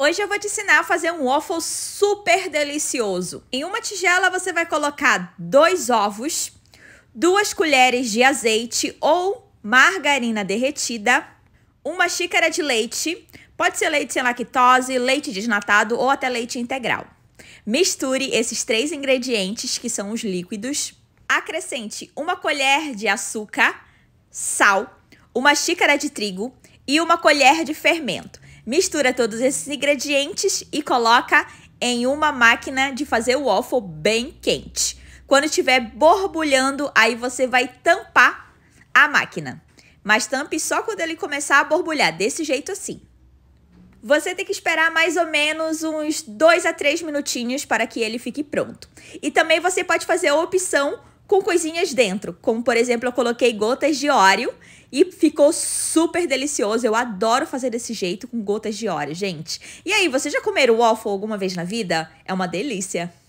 Hoje eu vou te ensinar a fazer um waffle super delicioso. Em uma tigela você vai colocar dois ovos, duas colheres de azeite ou margarina derretida, uma xícara de leite, pode ser leite sem lactose, leite desnatado ou até leite integral. Misture esses três ingredientes, que são os líquidos. Acrescente uma colher de açúcar, sal, uma xícara de trigo e uma colher de fermento. Mistura todos esses ingredientes e coloca em uma máquina de fazer o waffle bem quente. Quando estiver borbulhando, aí você vai tampar a máquina. Mas tampe só quando ele começar a borbulhar, desse jeito assim. Você tem que esperar mais ou menos uns 2 a 3 minutinhos para que ele fique pronto. E também você pode fazer a opção com coisinhas dentro, como por exemplo, eu coloquei gotas de óleo e ficou super delicioso. Eu adoro fazer desse jeito com gotas de óleo, gente. E aí, você já comeram waffle alguma vez na vida? É uma delícia.